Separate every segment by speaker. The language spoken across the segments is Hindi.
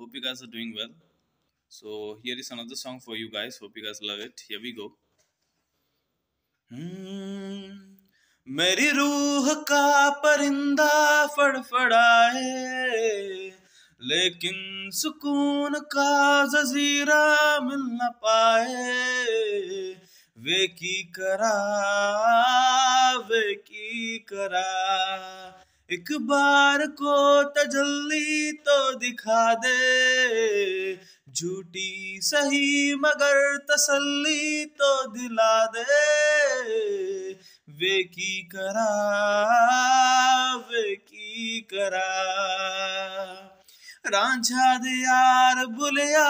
Speaker 1: hope you guys are doing well so here is another song for you guys hope you guys love it here we go hmm. मेरी रूह का परिंदा फड़फड़ाए लेकिन सुकून का जजीरा मिल न पाए वे की करा वे की करा एक बार को तजल्ली तो दिखा दे झूठी सही मगर तसल्ली तो दिला दे वे की करा वे की करा रांझा दे यार बुलिया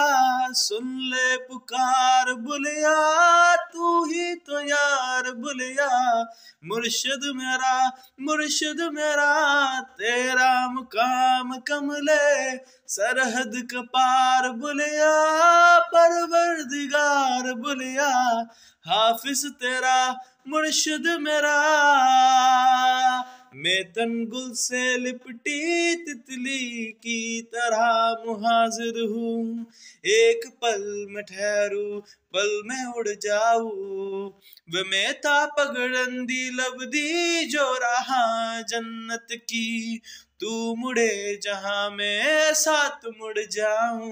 Speaker 1: सुन ले पुकार बुलिया तू ही तो यार बुलिया मुर्शद मेरा मुर्शद मेरा तेरा मुकाम कमले सरहद कपार पार बुलिया परवरदिगार बुलिया हाफिज तेरा मुर्शद मेरा तन गुल से लिपटी तितली की तरह मुहाजिर हूँ एक पल में ठहरू पल में उड़ जाऊ वे दी लब दी जो रहा जन्नत की तू मुड़े जहां मैं साथ मुड़ जाऊं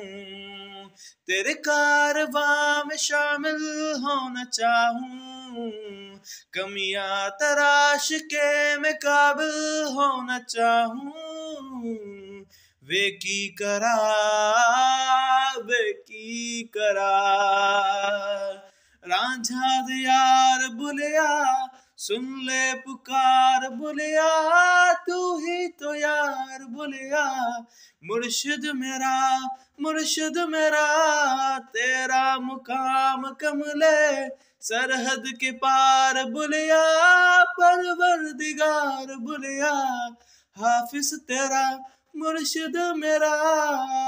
Speaker 1: तेरे कारवा में शामिल होना चाहूं कमियां तराश के मैं काबिल होना चाहूं वे की करा वे की करा रांझा दियार बुलिया सुन ले पुकार बुलिया तू ही तो यार बुलिया मुर्शिद मेरा मुर्शिद मेरा तेरा मुकाम कमले सरहद के पार बुलिया परवर दिगार बुलिया हाफिज तेरा मुर्शिद मेरा